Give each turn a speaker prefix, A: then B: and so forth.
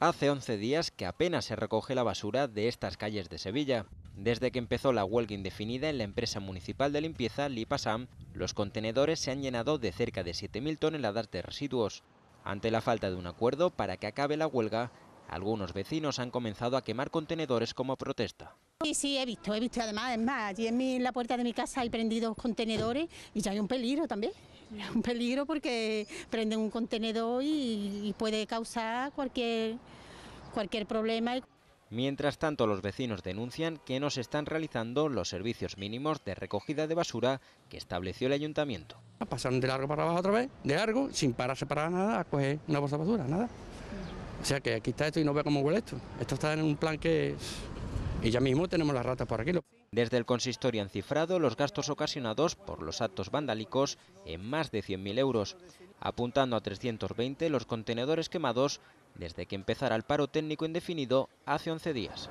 A: Hace 11 días que apenas se recoge la basura de estas calles de Sevilla. Desde que empezó la huelga indefinida en la empresa municipal de limpieza Lipasam, los contenedores se han llenado de cerca de 7.000 toneladas de residuos. Ante la falta de un acuerdo para que acabe la huelga, algunos vecinos han comenzado a quemar contenedores como
B: protesta. Sí, sí, he visto, he visto además, más, allí en, en la puerta de mi casa hay prendidos contenedores y ya hay un peligro también un peligro porque prenden un contenedor y, puede causar cualquier, cualquier problema.
A: Mientras tanto, los vecinos denuncian que no se están realizando los servicios mínimos de recogida de basura que estableció el ayuntamiento. Pasan de largo para abajo otra vez, de largo, sin pararse para nada, a coger una bolsa de
C: basura, nada. O sea que aquí está esto y no veo cómo huele esto. Esto está en un plan que es y ya mismo tenemos la rata por aquí.
A: Desde el consistorio han cifrado los gastos ocasionados por los actos vandálicos en más de 100.000 euros, apuntando a 320 los contenedores quemados desde que empezara el paro técnico indefinido hace 11 días.